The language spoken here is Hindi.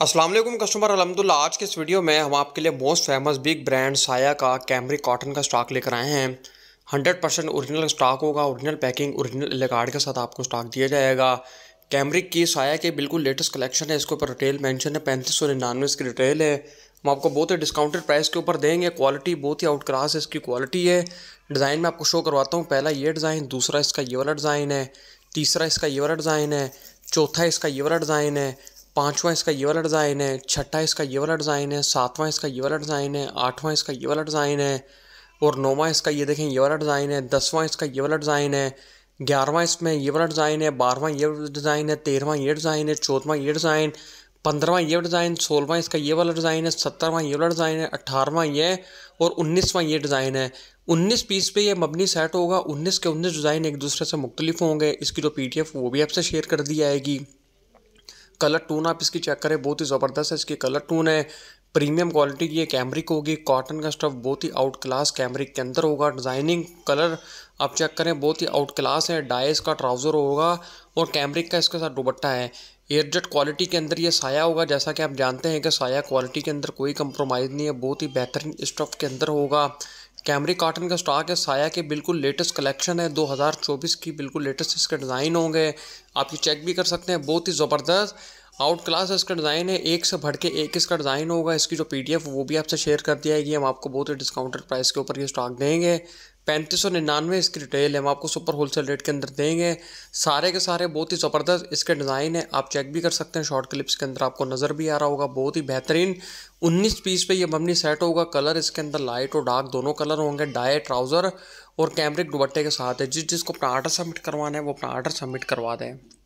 असलम कस्टमर अलहमदिल्ला आज के इस वीडियो में हम आपके लिए मोस्ट फेमस बिग ब्रांड साया का कैमरी कॉटन का स्टॉक लेकर आए हैं 100 परसेंट औरिजिनल स्टॉक होगा औरिजिनल पैकिंग औरिजिनल इलेगार्ड के साथ आपको स्टॉक दिया जाएगा कैमरिक की साया के बिल्कुल लेटेस्ट कलेक्शन है इसके ऊपर रिटेल मैंशन है पैंतीस सौ निन्यानवे इसकी रिटेल है हम आपको बहुत ही डिस्काउंटेड प्राइस के ऊपर देंगे क्वालिटी बहुत ही आउट क्लास है इसकी क्वालिटी है डिज़ाइन में आपको शो करवाता हूँ पहला ये डिज़ाइन दूसरा इसका ये वाला डिज़ाइन है तीसरा इसका ये वाला डिज़ाइन है चौथा इसका ये वाला डिज़ाइन है पाँचवा इसका ये वाला डिज़ाइन है छठा इसका ये वाला डिज़ाइन है सातवां इसका ये वाला डिज़ाइन है आठवां इसका ये वाला डिज़ाइन है और नौवां इसका ये देखें ये वाला डिज़ाइन है दसवां इसका ये वाला डिज़ाइन है ग्यारहवां इसमें ये वाला डिज़ाइन है बारहवां ये डिज़ाइन है तेरहवां ये डिज़ाइन है चौथवा ये डिज़ाइन पंद्रवा ये डिज़ाइन सोलहवां इसका ये वाला डिज़ाइन है सत्तरवां ये वाला डिज़ाइन है अट्ठारहवां ये और उन्नीसवां ये डिज़ाइन है उन्नीस पीस पे ये मबनी सेट होगा उन्नीस के उन्नीस डिज़ाइन एक दूसरे से मुख्तलिफ होंगे इसकी जो पी टी एफ वो भी आपसे शेयर कर दी जाएगी कलर टून आप इसकी चेक करें बहुत ही ज़बरदस्त है इसकी कलर टून है प्रीमियम क्वालिटी की ये कैमरिक होगी कॉटन का स्टफ बहुत ही आउट क्लास कैमरिक के अंदर होगा डिज़ाइनिंग कलर आप चेक करें बहुत ही आउट क्लास है डाइस का ट्राउज़र होगा और कैमरिक का इसके साथ दुबट्टा है एयरजेट क्वालिटी के अंदर ये साया होगा जैसा कि आप जानते हैं कि साया क्वालिटी के अंदर कोई कंप्रोमाइज़ नहीं है बहुत ही बेहतरीन स्टफ़ के अंदर होगा कैमरी कॉटन का स्टॉक है साया के बिल्कुल लेटेस्ट कलेक्शन है 2024 की बिल्कुल लेटेस्ट इसके डिज़ाइन होंगे आप ये चेक भी कर सकते हैं बहुत ही ज़बरदस्त आउट क्लास इसका डिज़ाइन है एक से भड़ के एक इसका डिज़ाइन होगा इसकी जो पीडीएफ वो भी आपसे शेयर कर दिया जाएगी हम आपको बहुत ही डिस्काउंटेड प्राइस के ऊपर ये स्टॉक देंगे पैंतीस सौ निन्यानवे इसकी रिटेल है हम आपको सुपर होलसेल रेट के अंदर देंगे सारे के सारे बहुत ही ज़बरदस्त इसके डिज़ाइन है आप चेक भी कर सकते हैं शॉर्ट क्लिप्स के अंदर आपको नज़र भी आ रहा होगा बहुत ही बेहतरीन उन्नीस पीस पे ये बमनी सेट होगा कलर इसके अंदर लाइट और डार्क दोनों कलर होंगे डाई ट्राउज़र और कैमरिक दुबट्टे के साथ है जिस जिसको अपना आर्डर सबमिट करवाना है वो अपना आर्डर सबमिट करवा दें